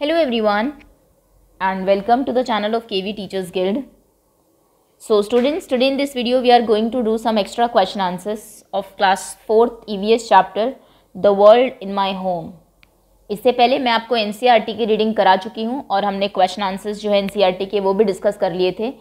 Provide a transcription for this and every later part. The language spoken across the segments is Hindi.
Hello everyone and welcome to the channel of KV teachers guild so students today in this video we are going to do some extra question answers of class fourth EVS chapter the world in my home इससे पहले मैं आपको एनसीईआरटी e की रीडिंग करा चुकी हूँ और हमने क्वेश्चन आंसर्स जो है एन e के वो भी डिस्कस कर लिए थे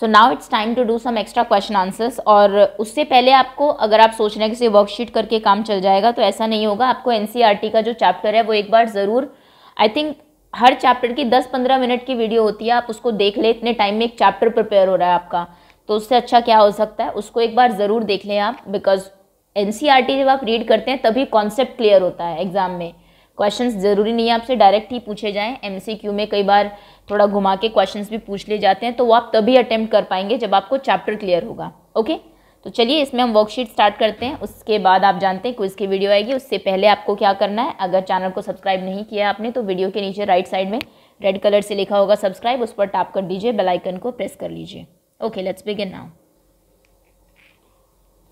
so now it's time to do some extra question answers और उससे पहले आपको अगर आप सोच रहे हैं कि वर्कशीट करके काम चल जाएगा तो ऐसा नहीं होगा आपको एन e का जो चैप्टर है वो एक बार ज़रूर आई थिंक हर चैप्टर की 10-15 मिनट की वीडियो होती है आप उसको देख ले इतने टाइम में एक चैप्टर प्रिपेयर हो रहा है आपका तो उससे अच्छा क्या हो सकता है उसको एक बार ज़रूर देख लें आप बिकॉज एन e जब आप रीड करते हैं तभी कॉन्सेप्ट क्लियर होता है एग्ज़ाम में क्वेश्चंस ज़रूरी नहीं है आपसे डायरेक्ट ही पूछे जाएं एम में कई बार थोड़ा घुमा के क्वेश्चंस भी पूछ लिए जाते हैं तो वो आप तभी अटैम्प्ट कर पाएंगे जब आपको चैप्टर क्लियर होगा ओके तो चलिए इसमें हम वर्कशीट स्टार्ट करते हैं उसके बाद आप जानते हैं कोई इसकी वीडियो आएगी उससे पहले आपको क्या करना है अगर चैनल को सब्सक्राइब नहीं किया आपने तो वीडियो के नीचे राइट साइड में रेड कलर से लिखा होगा सब्सक्राइब उस पर टैप कर दीजिए बेलाइकन को प्रेस कर लीजिए okay let's begin now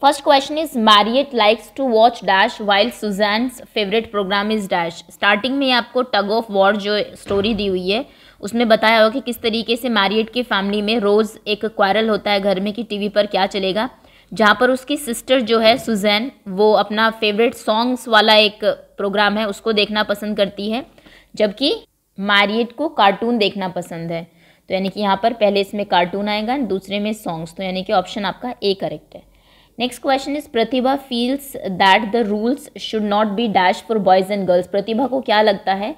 first question is Marriott likes to watch dash while Susan's favourite programme is dash starting में आपको टग ऑफ वॉर जो स्टोरी दी हुई है उसमें बताया होगा कि किस तरीके से मैरियट की फैमिली में रोज़ एक क्वारल होता है घर में कि टीवी पर क्या चलेगा जहाँ पर उसकी सिस्टर जो है सुजैन वो अपना फेवरेट सॉन्ग्स वाला एक प्रोग्राम है उसको देखना पसंद करती है जबकि मारियट को कार्टून देखना पसंद है तो यानी कि यहाँ पर पहले इसमें कार्टून आएगा दूसरे में सॉन्ग्स तो यानी कि ऑप्शन आपका ए करेक्ट है next question is Pratibha feels that the rules should not be dash for boys and girls Pratibha को क्या लगता है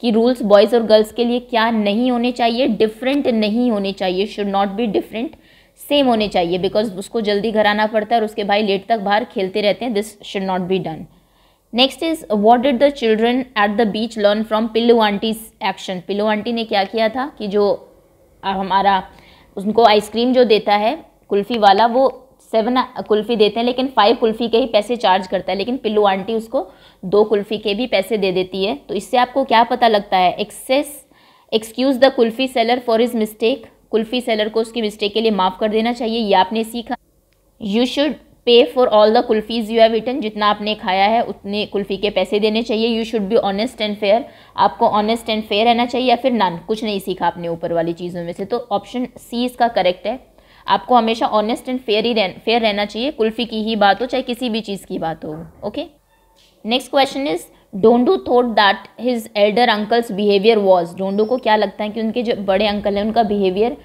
कि रूल्स बॉयज़ और गर्ल्स के लिए क्या नहीं होने चाहिए डिफरेंट नहीं होने चाहिए should not be different same होने चाहिए बिकॉज उसको जल्दी घर आना पड़ता है और उसके भाई लेट तक बाहर खेलते रहते हैं this should not be done next is what did the children at the beach learn from Pillu aunty action Pillu aunty ने क्या किया था कि जो हमारा उनको आइसक्रीम जो देता है कुल्फ़ी वाला वो सेवन कुल्फ़ी देते हैं लेकिन फाइव कुल्फ़ी के ही पैसे चार्ज करता है लेकिन पिल्लू आंटी उसको दो कुल्फ़ी के भी पैसे दे देती है तो इससे आपको क्या पता लगता है excess excuse the kulfi seller for his mistake kulfi seller को उसकी मिस्टेक के लिए माफ़ कर देना चाहिए ये आपने सीखा you should pay for all the kulfis you have return जितना आपने खाया है उतने कुल्फ़ी के पैसे देने चाहिए you should be honest and fair आपको ऑनेस्ट एंड फेयर रहना चाहिए या फिर नन कुछ नहीं सीखा आपने ऊपर वाली चीज़ों में से तो ऑप्शन सी इसका करेक्ट है आपको हमेशा ऑनेस्ट एंड फेयर ही रह फेयर रहना चाहिए कुल्फ़ी की ही बात हो चाहे किसी भी चीज़ की बात हो okay next question is Dhondu thought that his elder uncle's behaviour was Dhondu को क्या लगता है कि उनके जो बड़े अंकल हैं उनका behaviour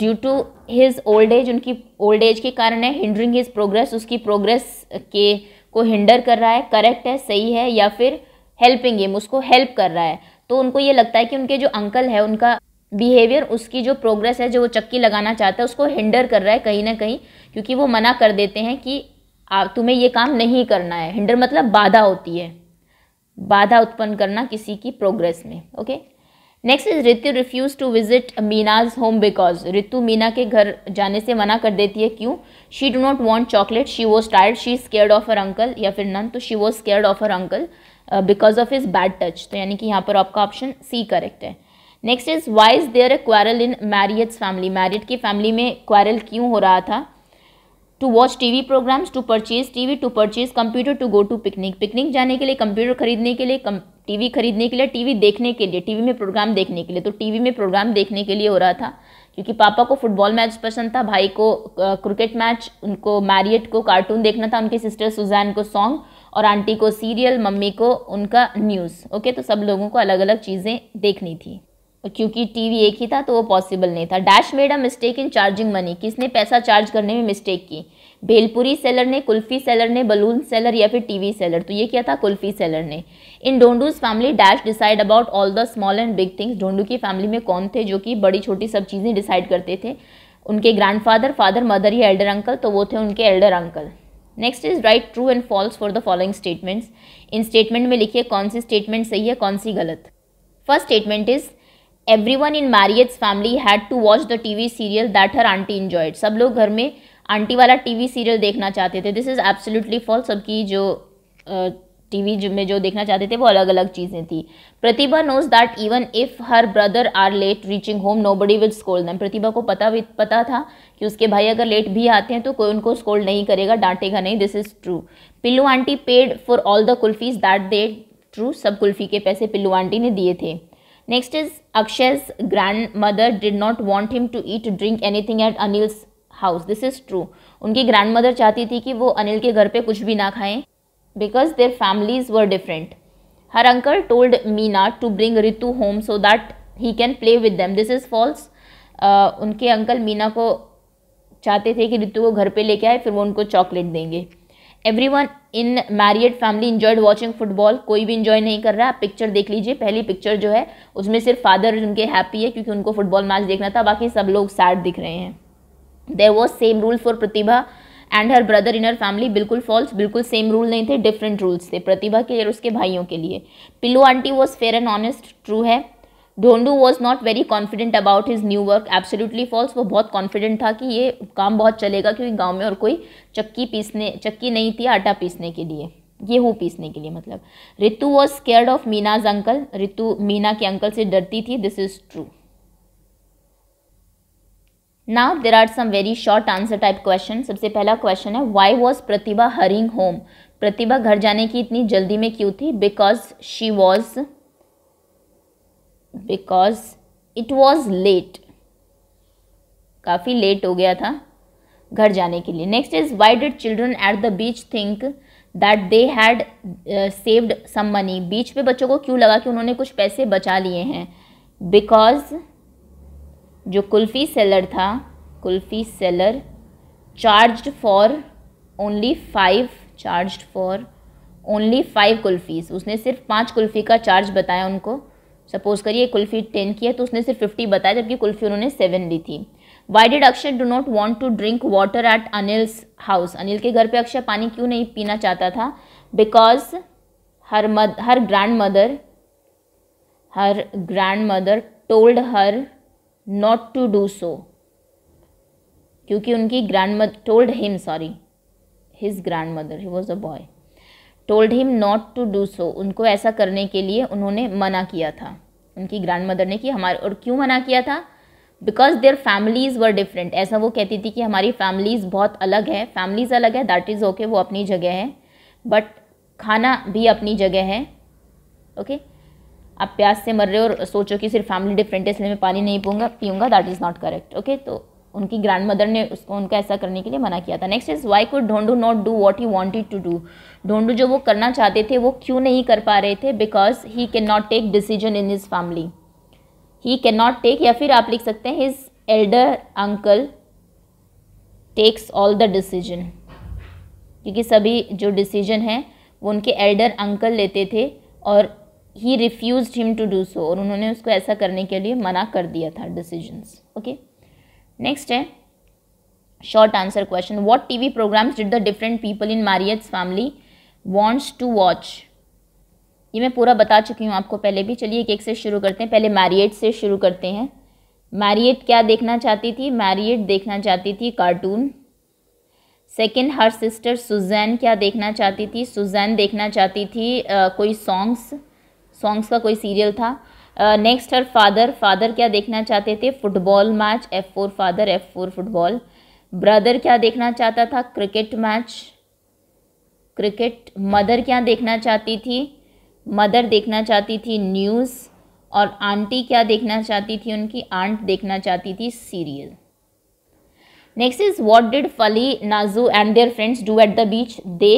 due to his old age उनकी ओल्ड एज के कारण है हिंडरिंग हिज प्रोग्रेस उसकी प्रोग्रेस के को हिंडर कर रहा है करेक्ट है सही है या फिर हेल्पिंग हिम उसको हेल्प कर रहा है तो उनको ये लगता है कि उनके जो अंकल है उनका बिहेवियर उसकी जो प्रोग्रेस है जो वो चक्की लगाना चाहता है उसको हिंडर कर रहा है कहीं ना कहीं क्योंकि वो मना कर देते हैं कि तुम्हें ये काम नहीं करना है हिंडर मतलब बाधा होती है बाधा उत्पन्न करना किसी की प्रोग्रेस में okay next is Ritu refuse to visit Meena's home because Ritu Meena के घर जाने से मना कर देती है क्यों she do not want chocolate she was tired she scared of her uncle या फिर नन तो she was scared of her uncle because of his bad touch तो यानी कि यहाँ पर आपका ऑप्शन सी करेक्ट है next is why is there a quarrel in Marriott's family Marriott की फैमिली में क्वारल क्यों हो रहा था to watch TV programmes to purchase TV to purchase computer to go to picnic picnic जाने के लिए कंप्यूटर खरीदने के लिए टीवी खरीदने के लिए टीवी देखने के लिए टीवी में प्रोग्राम देखने के लिए तो टीवी में प्रोग्राम देखने के लिए हो रहा था क्योंकि पापा को फुटबॉल मैच पसंद था भाई को क्रिकेट मैच उनको मैरियट को कार्टून देखना था उनकी सिस्टर सुजैन को सॉन्ग और आंटी को सीरियल मम्मी को उनका न्यूज़ ओके तो सब लोगों को अलग अलग चीज़ें देखनी थी क्योंकि टीवी एक ही था तो वो पॉसिबल नहीं था dash made a mistake in charging money किसने पैसा चार्ज करने में मिस्टेक की भेलपुरी सेलर ने कुल्फी सेलर ने बलून सेलर या फिर टीवी सेलर तो ये क्या था कुल्फी सेलर ने in Dhondu's family dash decide about all the small and big things Dhondu की फैमिली में कौन थे जो कि बड़ी छोटी सब चीज़ें डिसाइड करते थे उनके ग्रैंडफादर फादर मदर या एल्डर अंकल तो वो थे उनके elder uncle next is write true and false for the following statements in statement में लिखिए कौन सी स्टेटमेंट सही है कौन सी गलत first statement is everyone in Marriott's family had to watch the TV serial that her aunty enjoyed सब लोग घर में आंटी वाला टीवी सीरियल देखना चाहते थे दिस इज़ एब्सोल्युटली फॉल सबकी जो टीवी uh, में जो देखना चाहते थे वो अलग अलग चीज़ें थी Pratibha knows that even if her brother are late reaching home nobody will scold them Pratibha को पता भी पता था कि उसके भाई अगर लेट भी आते हैं तो कोई उनको स्कोल नहीं करेगा डांटेगा नहीं this is true Pillu aunty paid for all the kulfis that they true सब कुल्फी के पैसे पिल्लू आंटी ने दिए थे next is mother did not want him to eat drink anything at Anil's house this is true उनकी ग्रैंड मदर चाहती थी कि वो अनिल के घर पे कुछ भी ना खाएं because their families were different her uncle told Meena to bring Ritu home so that he can play with them this is false उनके अंकल मीना को चाहते थे कि रितु को घर पे लेके आए फिर वो उनको चॉकलेट देंगे everyone in Marriott's family enjoyed watching football कोई भी इन्जॉय नहीं कर रहा आप पिक्चर देख लीजिए पहली पिक्चर जो है उसमें सिर्फ फादर उनके हैप्पी है क्योंकि उनको फुटबॉल मैच देखना था बाकी सब लोग सैड दिख रहे हैं there was same rule for Pratibha and her brother in her family बिल्कुल फॉल्स बिल्कुल सेम रूल नहीं थे डिफरेंट रूल्स थे प्रतिभा के लिए और उसके भाइयों के लिए Pillu aunty was fair and honest true है Dhondu was not very confident about his new work absolutely false वो बहुत कॉन्फिडेंट था कि ये काम बहुत चलेगा क्योंकि गाँव में और कोई चक्की पीसने चक्की नहीं थी आटा पीसने के लिए गेहूँ पीसने के लिए मतलब Ritu was scared of Meena's uncle Ritu Meena के अंकल से डरती थी this is true now there are some very short answer type question सबसे पहला क्वेश्चन है why was Pratibha hurrying home Pratibha घर जाने की इतनी जल्दी में क्यों थी because she was because it was late काफ़ी लेट हो गया था घर जाने के लिए next is why did children at the beach think that they had saved some money beach पे बच्चों को क्यों लगा कि उन्होंने कुछ पैसे बचा लिए हैं बिकॉज जो कुल्फ़ी सेलर था kulfi seller charge for only five charge for only five kulfis उसने सिर्फ पाँच कुल्फ़ी का चार्ज बताया उनको सपोज़ करिए कुल्फ़ी टेन की है तो उसने सिर्फ फिफ्टी बताया जबकि कुल्फ़ी उन्होंने सेवन ली थी why did Akshay do not want to drink water at Anil's house Anil के घर पे अक्षय पानी क्यों नहीं पीना चाहता था because her mad her grandmother her grandmother told her not to do so क्योंकि उनकी grandmother told him sorry his grandmother he was a boy told him not to do so उनको ऐसा करने के लिए उन्होंने मना किया था उनकी ग्रैंड मदर ने कि हमारे और क्यों मना किया था because their families were different ऐसा वो कहती थी कि हमारी फैमिलीज़ बहुत अलग है फैमिलीज़ अलग है दैट इज़ ओके वो अपनी जगह है बट खाना भी अपनी जगह है ओके okay? आप प्यास से मर रहे हो और सोचो कि सिर्फ फैमिली डिफरेंट है इसलिए मैं पानी नहीं पूंगा पीऊँगा that is not correct okay तो उनकी ग्रैंड मदर ने उसको उनका ऐसा करने के लिए मना किया था next is why could Dhondu not do what he wanted to do Dhondu जो वो करना चाहते थे वो क्यों नहीं कर पा रहे थे because he can not take decision in his family he can not take या फिर आप लिख सकते हैं his elder uncle takes all the decision क्योंकि सभी जो डिसीजन हैं वो उनके एल्डर अंकल लेते थे और he refuse him to do so और उन्होंने उसको ऐसा करने के लिए मना कर दिया था डिसीजंस ओके नेक्स्ट है short answer question TV programmes did the different people in Marriott's family wants to watch ये मैं पूरा बता चुकी हूँ आपको पहले भी चलिए एक एक से शुरू करते हैं पहले मैरियट से शुरू करते हैं मैरियट क्या देखना चाहती थी मैरिएट देखना चाहती थी cartoon second her sister Susan क्या देखना चाहती थी सुजैन देखना चाहती थी आ, कोई सॉन्ग्स सॉन्ग्स का कोई सीरियल था नेक्स्ट हर फादर फादर क्या देखना चाहते थे football match F four father F four football brother क्या देखना चाहता था क्रिकेट मैच क्रिकेट मदर क्या देखना चाहती थी मदर देखना चाहती थी न्यूज़ और आंटी क्या देखना चाहती थी उनकी आंट देखना चाहती थी serial next is what did Fali Naju and their friends do at the beach they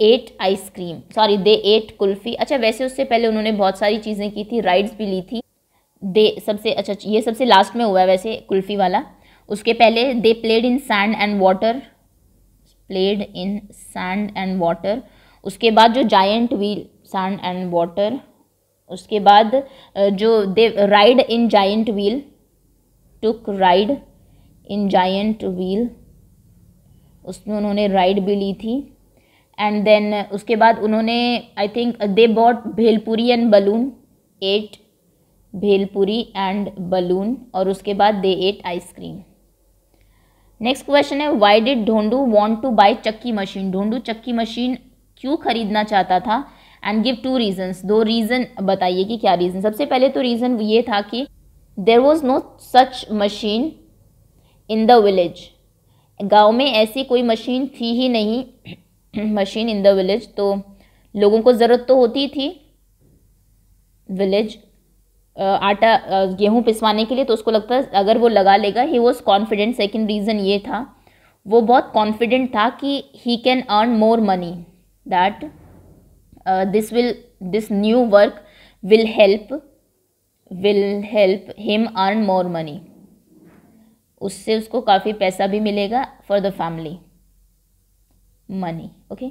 ate ice cream sorry they ate kulfi अच्छा वैसे उससे पहले उन्होंने बहुत सारी चीज़ें की थी राइड्स भी ली थी दे सबसे अच्छा ये सबसे लास्ट में हुआ है वैसे कुल्फ़ी वाला उसके पहले they played in sand and water played in sand and water उसके बाद जो giant wheel sand and water उसके बाद जो they ride in giant wheel took ride in giant wheel उसमें उन्होंने राइड भी ली थी एंड देन uh, उसके बाद उन्होंने I think they bought bhelpuri and balloon ate bhelpuri and balloon और उसके बाद they ate ice cream next question है why did Dhondu want to buy chakki machine Dhondu चक्की मशीन क्यों खरीदना चाहता था एंड गिव टू रीजन्स दो रीज़न बताइए कि क्या रीज़न सबसे पहले तो रीज़न ये था कि there was no such machine in the village गाँव में ऐसी कोई मशीन थी ही नहीं मशीन इन द विलेज तो लोगों को ज़रूरत तो होती थी विलेज आटा गेहूँ पिसवाने के लिए तो उसको लगता है अगर वो लगा लेगा he was confident second reason ये था वो बहुत कॉन्फिडेंट था कि he can earn more money that this will this new work will help will help him earn more money उससे उसको काफ़ी पैसा भी मिलेगा for the family money okay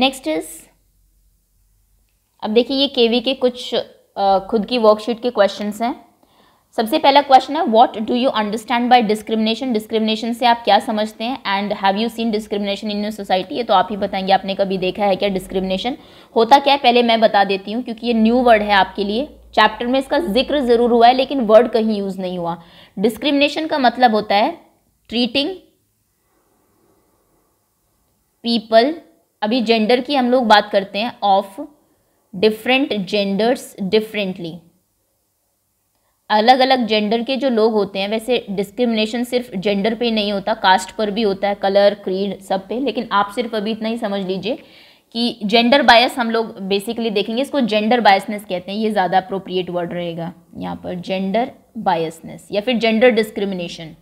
next is अब देखिए ये केवी के कुछ आ, खुद की वर्कशीट के क्वेश्चंस हैं सबसे पहला क्वेश्चन है what do you understand by discrimination discrimination से आप क्या समझते हैं and have you seen discrimination in your society ये तो आप ही बताएंगे आपने कभी देखा है क्या डिस्क्रिमिनेशन होता क्या है पहले मैं बता देती हूँ क्योंकि ये न्यू वर्ड है आपके लिए चैप्टर में इसका जिक्र ज़रूर हुआ है लेकिन वर्ड कहीं यूज़ नहीं हुआ डिस्क्रिमिनेशन का मतलब होता है ट्रीटिंग पीपल अभी जेंडर की हम लोग बात करते हैं ऑफ डिफरेंट जेंडर्स डिफरेंटली अलग अलग जेंडर के जो लोग होते हैं वैसे डिस्क्रिमिनेशन सिर्फ जेंडर पे नहीं होता कास्ट पर भी होता है कलर क्रीड सब पे लेकिन आप सिर्फ अभी इतना ही समझ लीजिए कि जेंडर बायस हम लोग बेसिकली देखेंगे इसको जेंडर बायसनेस कहते हैं ये ज़्यादा अप्रोप्रिएट वर्ड रहेगा यहाँ पर जेंडर बायसनेस या फिर जेंडर डिस्क्रिमिनेशन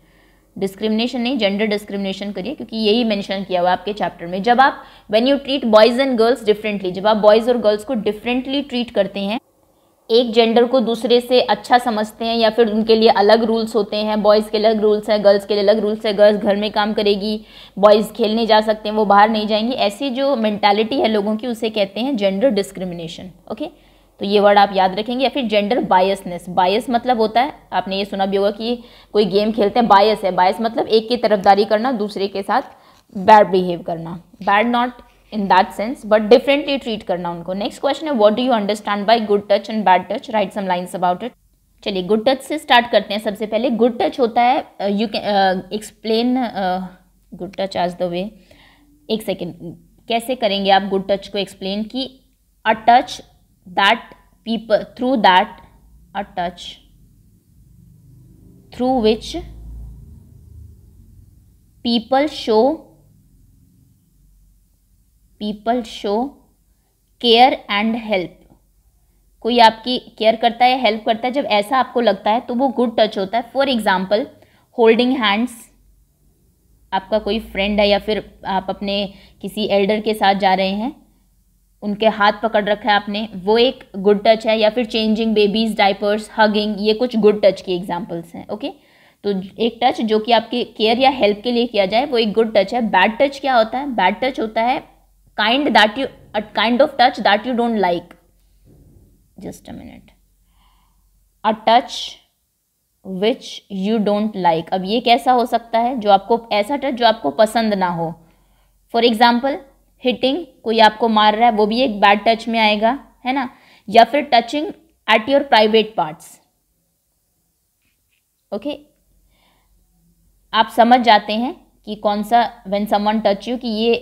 डिस्क्रिमिनेशन नहीं जेंडर डिस्क्रिमिनेशन करिए क्योंकि यही मेंशन किया हुआ आपके चैप्टर में जब आप when you treat boys and girls differently जब आप बॉयज़ और गर्ल्स को डिफरेंटली ट्रीट करते हैं एक जेंडर को दूसरे से अच्छा समझते हैं या फिर उनके लिए अलग रूल्स होते हैं बॉयज़ के अलग रूल्स हैं गर्ल्स के लिए अलग रूल्स हैं गर्ल्स घर में काम करेगी बॉयज़ खेलने जा सकते हैं वो बाहर नहीं जाएंगी ऐसी जो मैंटेलिटी है लोगों की उसे कहते हैं जेंडर डिस्क्रिमिनेशन ओके तो ये वर्ड आप याद रखेंगे या फिर जेंडर बायसनेस बायस मतलब होता है आपने ये सुना भी होगा कि कोई गेम खेलते हैं बायस है बायस मतलब एक की तरफदारी करना दूसरे के साथ बैड बिहेव करना bad not in that sense but differently treat करना उनको नेक्स्ट क्वेश्चन है what do you understand by good touch and bad touch right some lines about it चलिए गुड टच से स्टार्ट करते हैं सबसे पहले गुड टच होता है you can explain good touch आज द वे एक सेकेंड कैसे करेंगे आप गुड टच को एक्सप्लेन कि a touch that people through that a touch through which people show people show care and help कोई आपकी केयर करता है हेल्प करता है जब ऐसा आपको लगता है तो वो गुड टच होता है फॉर एग्जाम्पल होल्डिंग हैंड्स आपका कोई फ्रेंड है या फिर आप अपने किसी एल्डर के साथ जा रहे हैं उनके हाथ पकड़ रखा है आपने वो एक गुड टच है या फिर चेंजिंग बेबीज डाइपर्स हगिंग ये कुछ गुड टच की एग्जाम्पल्स हैं ओके तो एक टच जो कि आपके केयर या हेल्प के लिए किया जाए वो एक गुड टच है बैड टच क्या होता है बैड टच होता है kind that you kind of touch that you don't like just a minute a touch which you don't like अब ये कैसा हो सकता है जो आपको ऐसा टच जो आपको पसंद ना हो फॉर एग्जाम्पल हिटिंग कोई आपको मार रहा है वो भी एक बैड टच में आएगा है ना या फिर touching at your private parts okay आप समझ जाते हैं कि कौन सा व्हेन समवन टच यू कि ये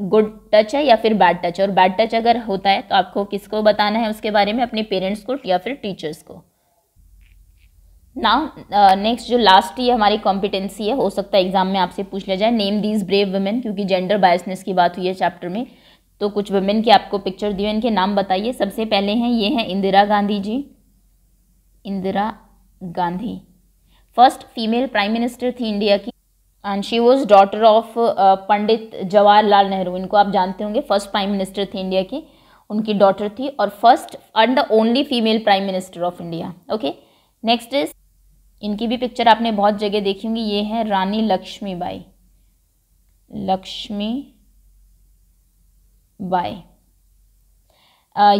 गुड टच है या फिर बैड टच और बैड टच अगर होता है तो आपको किसको बताना है उसके बारे में अपने पेरेंट्स को या फिर टीचर्स को ना नेक्स्ट uh, जो लास्ट ये हमारी कॉम्पिटेंसी है हो सकता है एग्जाम में आपसे पूछ लिया जाए नेम दीज ब्रेव वुमेन क्योंकि जेंडर बायसनेस की बात हुई है चैप्टर में तो कुछ वुमेन के आपको पिक्चर दिए इनके नाम बताइए सबसे पहले हैं ये हैं Indira Gandhi ji Indira Gandhi first female prime minister थी इंडिया की and she was daughter of Pandit Jawaharlal Nehru इनको आप जानते होंगे फर्स्ट प्राइम मिनिस्टर थी इंडिया की उनकी डॉटर थी और first and the only female prime minister of India okay next is इनकी भी पिक्चर आपने बहुत जगह देखी होंगी ये है रानी लक्ष्मी बाई लक्ष्मी बाई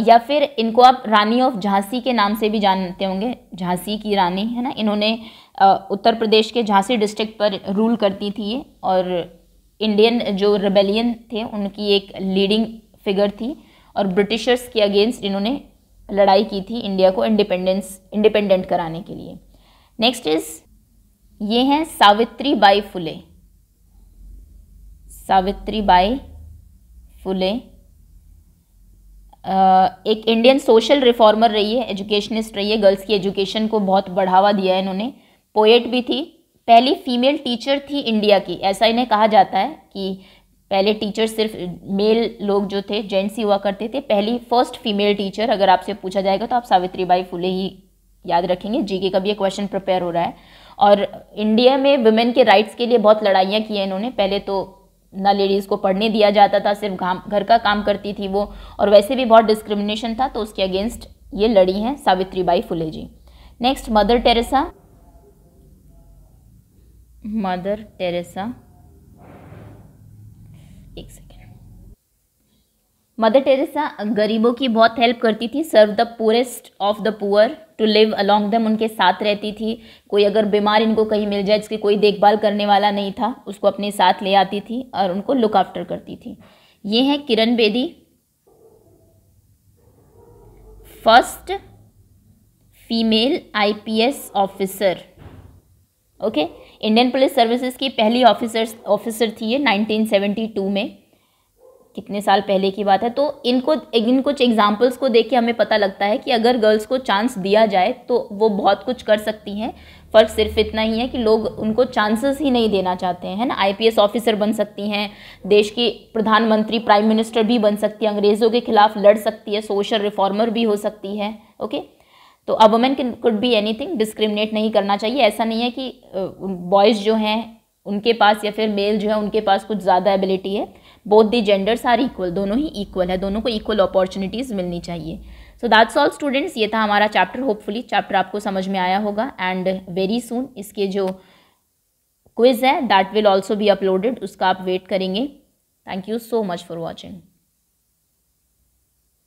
या फिर इनको आप रानी ऑफ झांसी के नाम से भी जानते होंगे झांसी की रानी है ना इन्होंने उत्तर प्रदेश के झांसी डिस्ट्रिक्ट पर रूल करती थी ये और इंडियन जो रेबेलियन थे उनकी एक लीडिंग फिगर थी और ब्रिटिशर्स के अगेंस्ट इन्होंने लड़ाई की थी इंडिया को इंडिपेंडेंस इंडिपेंडेंट कराने के लिए नेक्स्ट इज ये हैं सावित्री बाई फुले सावित्री बाई फुले एक इंडियन सोशल रिफॉर्मर रही है एजुकेशनिस्ट रही है गर्ल्स की एजुकेशन को बहुत बढ़ावा दिया है इन्होंने पोएट भी थी पहली फीमेल टीचर थी इंडिया की ऐसा इन्हें कहा जाता है कि पहले टीचर सिर्फ मेल लोग जो थे जेंट्स ही हुआ करते थे पहली फर्स्ट फीमेल टीचर अगर आपसे पूछा जाएगा तो आप सावित्री बाई फुले ही याद रखेंगे जीके का भी एक क्वेश्चन प्रिपेयर हो रहा है और इंडिया में वुमेन के राइट्स के लिए बहुत लड़ाइयाँ की हैं इन्होंने पहले तो ना लेडीज़ को पढ़ने दिया जाता था सिर्फ घर का काम करती थी वो और वैसे भी बहुत डिस्क्रिमिनेशन था तो उसके अगेंस्ट ये लड़ी हैं Savitri Bai Phule ji next Mother Teresa Mother Teresa एक सेकेंड मदर टेरेसा गरीबों की बहुत हेल्प करती थी serve the purest of the poor to live along them उनके साथ रहती थी कोई अगर बीमार इनको कहीं मिल जाए जिसकी कोई देखभाल करने वाला नहीं था उसको अपने साथ ले आती थी और उनको लुक आफ्टर करती थी ये हैं Kiran Bedi first female IPS officer okay Indian police services की पहली ऑफिसर ऑफिसर थी ये 1972 में कितने साल पहले की बात है तो इनको इन कुछ एग्जाम्पल्स को देख के हमें पता लगता है कि अगर गर्ल्स को चांस दिया जाए तो वो बहुत कुछ कर सकती हैं फ़र्क सिर्फ इतना ही है कि लोग उनको चांसेस ही नहीं देना चाहते हैं ना आईपीएस ऑफिसर बन सकती हैं देश की प्रधानमंत्री प्राइम मिनिस्टर भी बन सकती है अंग्रेज़ों के खिलाफ लड़ सकती है सोशल रिफॉर्मर भी हो सकती है ओके तो women women could be any discriminate नहीं करना चाहिए ऐसा नहीं है कि बॉयज़ जो हैं उनके पास या फिर मेल जो है उनके पास कुछ ज़्यादा एबिलिटी है both the genders are equal दोनों ही इक्वल है दोनों को इक्वल अपॉर्चुनिटीज़ मिलनी चाहिए सो दैट्स ऑल स्टूडेंट्स ये था हमारा चैप्टर होपफुली चैप्टर आपको समझ में आया होगा एंड वेरी सून इसके जो क्विज़ है दैट विल ऑल्सो भी अपलोडेड उसका आप वेट करेंगे thank you so much for watching